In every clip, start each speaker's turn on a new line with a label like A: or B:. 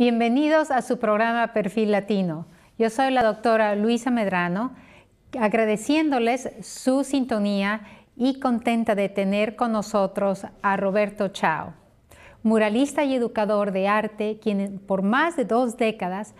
A: Bienvenidos a su programa Perfil Latino. Yo soy la doctora Luisa Medrano, agradeciéndoles su sintonía y contenta de tener con nosotros a Roberto Chao, muralista y educador de arte, quien por más de dos décadas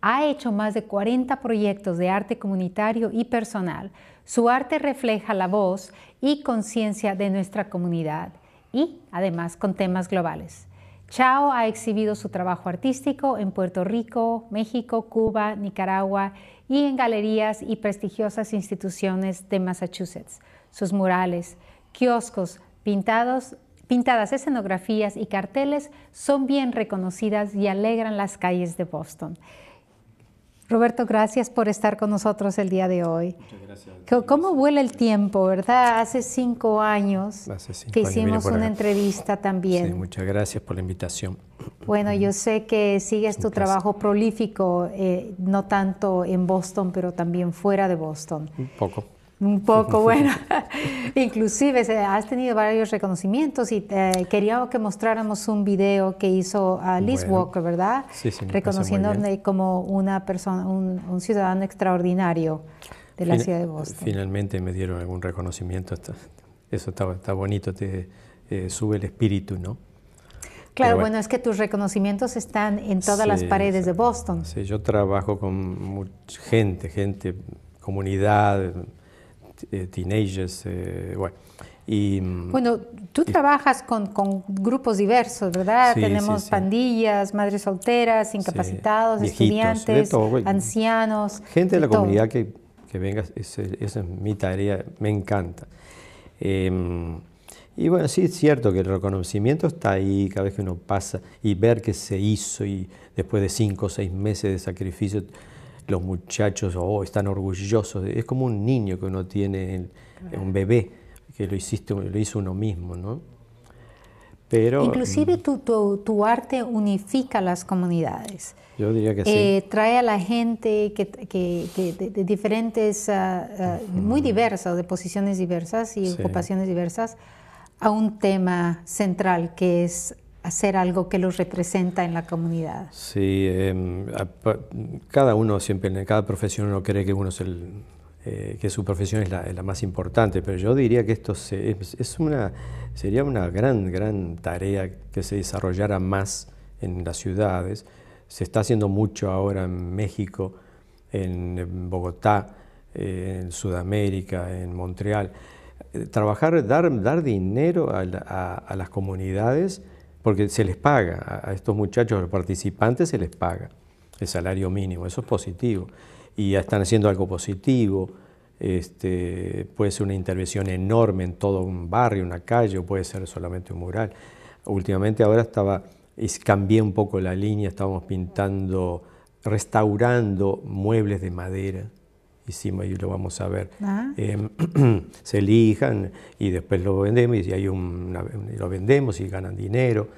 A: ha hecho más de 40 proyectos de arte comunitario y personal. Su arte refleja la voz y conciencia de nuestra comunidad y además con temas globales. Chao ha exhibido su trabajo artístico en Puerto Rico, México, Cuba, Nicaragua y en galerías y prestigiosas instituciones de Massachusetts. Sus murales, kioscos, pintados, pintadas escenografías y carteles son bien reconocidas y alegran las calles de Boston. Roberto, gracias por estar con nosotros el día de hoy. Muchas gracias. ¿Cómo, vuela el tiempo, verdad? Hace cinco años que hicimos una entrevista también. Sí,
B: muchas gracias por la invitación.
A: Bueno, yo sé que sigues tu trabajo prolífico, eh, no tanto en Boston, pero también fuera de Boston. Un poco. Un poco, bueno. Inclusive has tenido varios reconocimientos y queríamos eh, quería que mostráramos un video que hizo a Liz Walker, ¿verdad? Sí, sí. Reconociendo como una persona, un, ciudadano extraordinario de la ciudad de Boston.
B: Finalmente me dieron algún reconocimiento. eso está, está, bonito, te eh, sube el espíritu, ¿no? Claro, bueno,
A: es que tus reconocimientos están en todas las paredes de Boston.
B: Sí, yo trabajo con mucha gente, gente, comunidad eh, teenagers. Eh, bueno. Y, mm,
A: bueno, tú trabajas con, grupos diversos, ¿verdad? Tenemos pandillas, madres solteras, incapacitados, estudiantes, ancianos. Gente de, la comunidad
B: que, que venga, esa es mi tarea, me encanta. Em, y bueno, sí es cierto que el reconocimiento está ahí cada vez que uno pasa y ver que se hizo y después de cinco o seis meses de sacrificio los muchachos oh, están orgullosos. Es como un niño que uno tiene, un bebé, que lo, hiciste, lo hizo uno mismo, ¿no? Pero, Inclusive
A: mm, tu, tu, arte unifica las comunidades.
B: Yo diría que eh,
A: sí. Trae a la gente que, de, diferentes, ah, ah, muy diversas, de posiciones diversas y ocupaciones diversas, a un tema central que es hacer algo que los representa en la comunidad.
B: Sí, em, cada uno siempre, cada profesión uno cree que uno es el, eh, que su profesión es la, más importante, pero yo diría que esto es, sería una gran, gran tarea que se desarrollara más en las ciudades. Se está haciendo mucho ahora en México, en, Bogotá, eh, en Sudamérica, en Montreal. Eh, trabajar, dar, dinero a las comunidades porque se les paga a estos muchachos, a los participantes se les paga el salario mínimo, eso es positivo. Y ya están haciendo algo positivo, este, puede ser una intervención enorme en todo un barrio, una calle, o puede ser solamente un mural. Últimamente ahora estaba, cambié un poco la línea, estábamos pintando, restaurando muebles de madera y lo vamos a ver, ah. em, se elijan y después lo vendemos y hay un, lo vendemos y ganan dinero.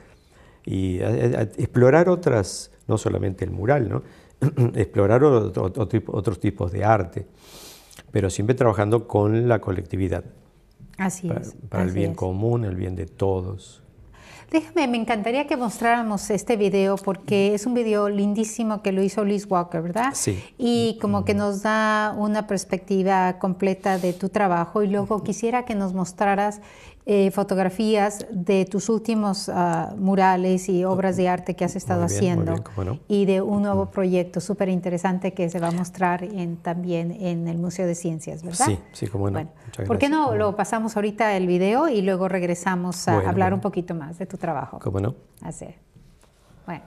B: Y explorar otras, no solamente el mural, ¿no? explorar otros tipos de arte, pero siempre trabajando con la colectividad.
A: Así para, es. Para el bien
B: común, el bien de todos.
A: Déjame, me encantaría que mostráramos este video porque es un video lindísimo que lo hizo Liz Walker, ¿verdad? Sí. Y como que nos da una perspectiva completa de tu trabajo y luego quisiera que nos mostraras eh, fotografías de tus últimos ah, murales y obras de arte que has estado haciendo y de un nuevo proyecto súper interesante que se va a mostrar en, también en el Museo de Ciencias, ¿verdad? Sí,
B: sí, como no. Bueno, ¿Por qué no
A: lo pasamos ahorita el video y luego regresamos a hablar un poquito más de tu trabajo? ¿Cómo no? Así. Bueno,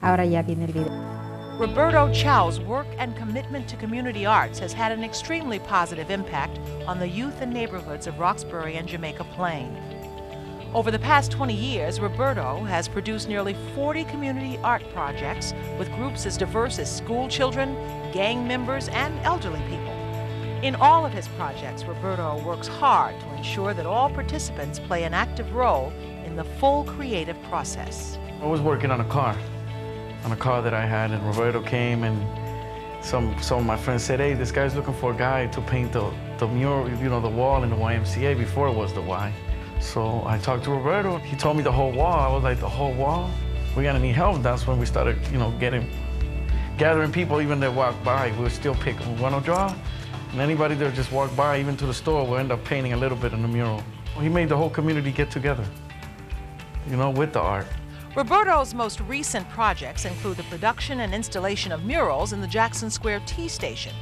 A: ahora ya viene el video.
C: Roberto Chow's work and commitment to community arts has had an extremely positive impact on the youth and neighborhoods of Roxbury and Jamaica Plain. Over the past 20 years, Roberto has produced nearly 40 community art projects with groups as diverse as school children, gang members, and elderly people. In all of his projects, Roberto works hard to ensure that all participants play an active role in the full creative process.
A: I was working on a car on a car that I had, and Roberto came, and some some of my friends said, "Hey, this guy's looking for a guy to paint the the mural, you know, the wall in the YMCA before it was the Y." So I talked to Roberto. He told me the whole wall. I was like, "The whole wall? We're gonna need help." That's when we started, you know, getting gathering people even that walked by. We would still pick, we want to draw? And anybody that just walked by, even to the store, would end up painting a little bit in the mural. He made the whole community get together, you know, with the art.
C: Roberto's most recent projects include the production and installation of murals in the Jackson Square T Station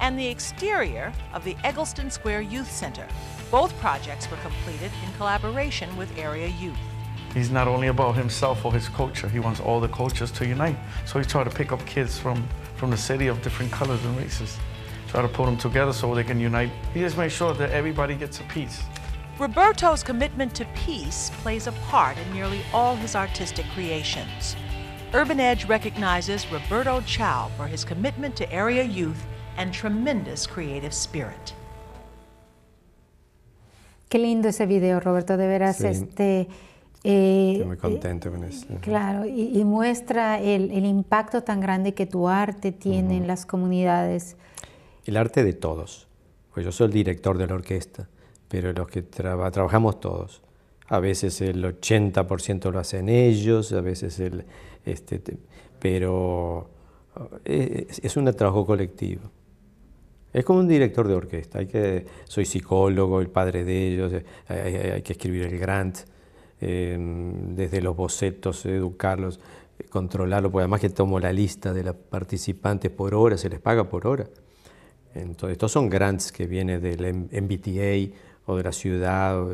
C: and the exterior of the Eggleston Square Youth Center. Both projects were completed in collaboration with area youth.
A: He's not only about himself or his culture, he wants all the cultures to unite. So he tried to pick up kids from, from the city of different colors and races, try to put them together so they can unite. He just makes sure that everybody gets
C: a piece. Roberto's commitment to peace plays a part in nearly all his artistic creations. Urban Edge recognizes Roberto Chow for his commitment to area youth and tremendous creative spirit.
A: Qué lindo ese video, Roberto, de veras. Sí. Este, eh, Estoy muy eh, contento con esto. Claro, y, muestra el, impacto tan grande que tu arte tiene en las comunidades.
B: El arte de todos. Pues yo soy el director de la orquesta pero los que trabajamos todos. A veces el 80% lo hacen ellos, a veces el... Este, pero eh, es, un trabajo colectivo. Es como un director de orquesta, hay que, soy psicólogo, el padre de ellos, eh, hay, que escribir el grant, em, desde los bocetos, educarlos, controlarlo, porque además que tomo la lista de los participantes por hora, se les paga por hora. Entonces, estos son grants que vienen del MBTA o de la ciudad, o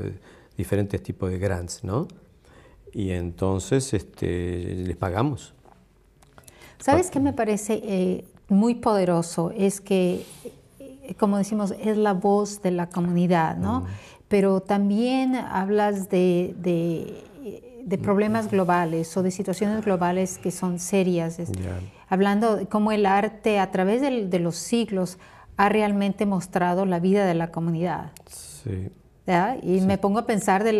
B: diferentes tipos de grants, ¿no? Y entonces este, les pagamos.
A: ¿Sabes qué me parece eh, muy poderoso? Es que, eh, como decimos, es la voz de la comunidad, ¿no? Mm. Pero también hablas de, de problemas globales o de situaciones globales que son serias. Hablando de cómo el arte a través de los siglos ha realmente mostrado la vida de la comunidad. Y me pongo a pensar de,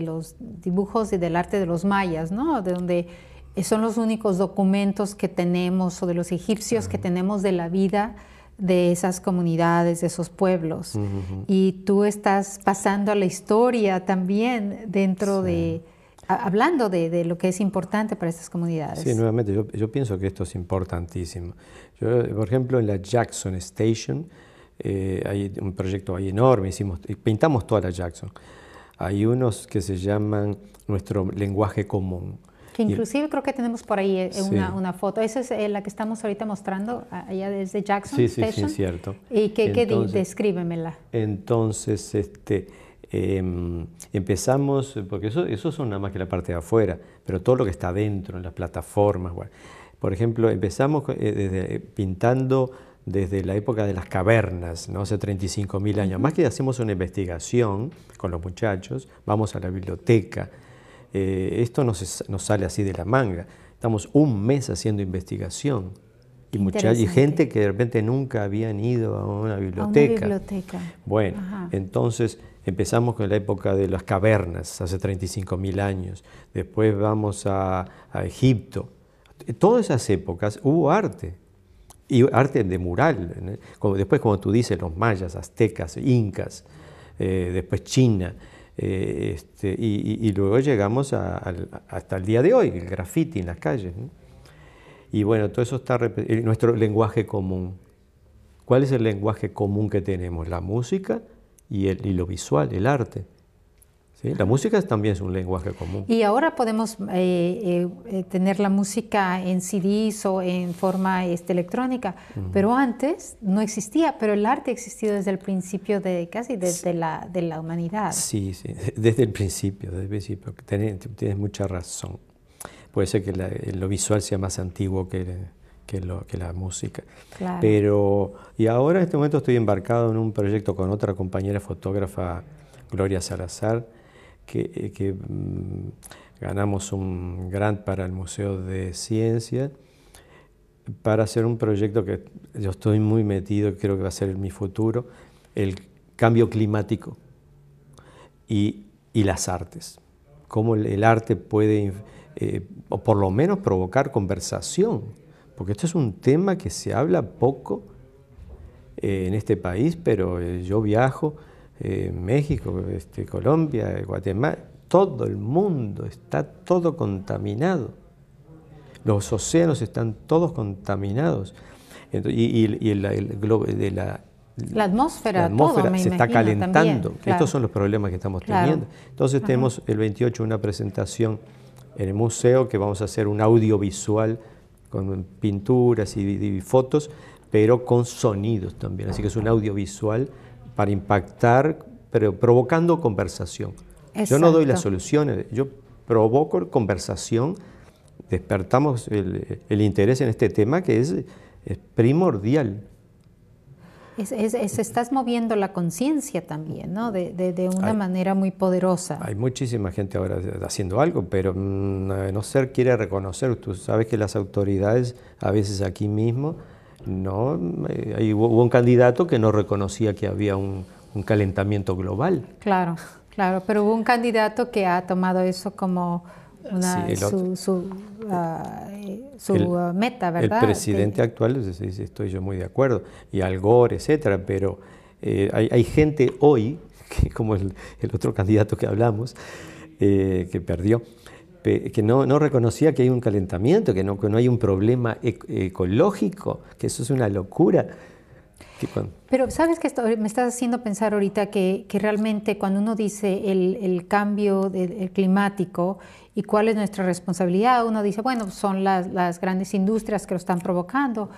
A: los dibujos y del arte de los mayas, ¿no? De donde eh, son los únicos documentos que tenemos o de los egipcios que tenemos de la vida de esas comunidades, de esos pueblos. Y tú estás pasando a la historia también dentro de hablando de, de, lo que es importante para estas comunidades. Sí,
B: nuevamente, yo, pienso que esto es importantísimo. Yo, por ejemplo, en la Jackson Station, eh, hay un proyecto ahí enorme, hicimos, pintamos toda la Jackson. Hay unos que se llaman nuestro lenguaje común.
A: Que inclusive creo que tenemos por ahí eh, una, una foto. Esa es eh, la que estamos ahorita mostrando allá desde Jackson sí, Station. Sí, sí, cierto. Y qué entonces, descríbemela.
B: Entonces, este... Em, empezamos, porque eso, eso son nada más que la parte de afuera, pero todo lo que está dentro, en las plataformas. Por ejemplo, empezamos eh, eh, pintando desde la época de las cavernas, ¿no? hace mil años. Más que hacemos una investigación con los muchachos, vamos a la biblioteca. Eh, esto nos sale así de la manga. Estamos un mes haciendo investigación y, mucha, gente que de repente nunca habían ido a una biblioteca. Bueno, entonces empezamos con la época de las cavernas, hace 35 mil años. Después vamos a, Egipto. En todas esas épocas hubo arte, y arte de mural. después, como tú dices, los mayas, aztecas, incas, eh, después China. Eh, este, y, luego llegamos hasta el día de hoy, el graffiti en las calles. ¿no? Y bueno, todo eso está en eh, nuestro lenguaje común. ¿Cuál es el lenguaje común que tenemos? La música y, el, lo visual, el arte. ¿Sí? La música también es un lenguaje común.
A: Y ahora podemos eh, eh, tener la música en CDs o en forma este, electrónica, pero antes no existía, pero el arte ha existido desde el principio de casi desde la, de la humanidad.
B: Sí, sí, desde el principio, desde principio. tienes mucha razón puede ser que eh, lo visual sea más antiguo que, la música. Pero, y ahora en este momento estoy embarcado en un proyecto con otra compañera fotógrafa, Gloria Salazar, que, eh, mm, ganamos un grant para el Museo de Ciencia para hacer un proyecto que yo estoy muy metido, creo que va a ser mi futuro, el cambio climático y, las artes. Cómo el arte puede eh, o por lo menos provocar conversación, porque esto es un tema que se habla poco eh, en este país, pero eh, yo viajo, México, este, Colombia, Guatemala, todo el mundo está todo contaminado, los océanos están todos contaminados, y, el, globo
A: la atmósfera, se está calentando.
B: Estos son los problemas que estamos teniendo. Entonces tenemos el 28 una presentación en el museo, que vamos a hacer un audiovisual con pinturas y, fotos, pero con sonidos también. Así que es un audiovisual para impactar, pero provocando conversación. Yo no doy las soluciones, yo provoco conversación, despertamos el, interés en este tema que es primordial.
A: Se estás moviendo la conciencia también, ¿no? De, una manera muy poderosa. Hay
B: muchísima gente ahora haciendo algo, pero mm, no ser quiere reconocer. Tú sabes que las autoridades, a veces aquí mismo, no. Eh, hubo un candidato que no reconocía que había un, un calentamiento global.
A: Claro, claro. Pero hubo un candidato que ha tomado eso como su, meta, ¿verdad? El presidente
B: actual estoy yo muy de acuerdo, y Al Gore, etcétera, pero eh, hay, gente hoy, como el, otro candidato que hablamos, eh, que perdió, que no, reconocía que hay un calentamiento, que no, hay un problema ecológico, que eso es una locura.
A: Pero sabes que me estás haciendo pensar ahorita que, realmente cuando uno dice el, cambio climático y cuál es nuestra responsabilidad, uno dice, bueno, pues son las, grandes industrias que lo están provocando,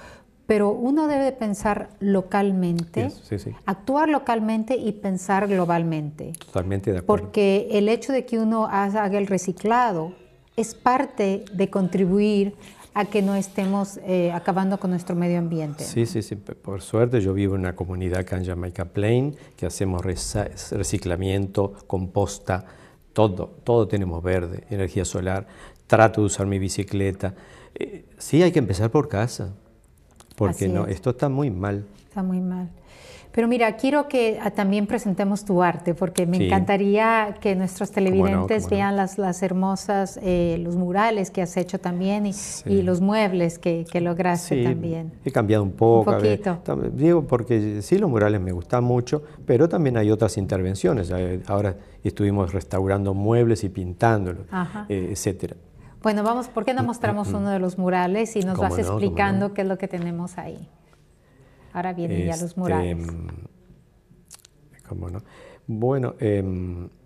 A: pero uno debe pensar localmente, actuar localmente y pensar globalmente. Totalmente de acuerdo. Porque el hecho de que uno haga el reciclado es parte de contribuir a que no estemos eh, acabando con nuestro medio ambiente. Sí,
B: sí, sí, por suerte yo vivo en una comunidad acá en Jamaica Plain que hacemos reciclamiento, composta, todo, todo tenemos verde, energía solar, trato de usar mi bicicleta. Eh, sí, hay que empezar por casa, porque no, esto está muy mal.
A: Está muy mal. Pero mira, quiero que ah, también presentemos tu arte, porque me encantaría que nuestros televidentes vean las, las hermosas, eh, los murales que has hecho también y, los muebles que, lograste también.
B: He cambiado un poco. Un poquito. digo, porque sí, los murales me gustan mucho, pero también hay otras intervenciones. Eh, ahora estuvimos restaurando muebles y pintándolos, etc. Eh, etcétera.
A: Bueno, vamos, ¿por qué no mm, mostramos mm, mm. uno de los murales y nos vas explicando qué es lo que tenemos ahí? Ahora viene ya este, los murales.
B: Mm, bueno, eh,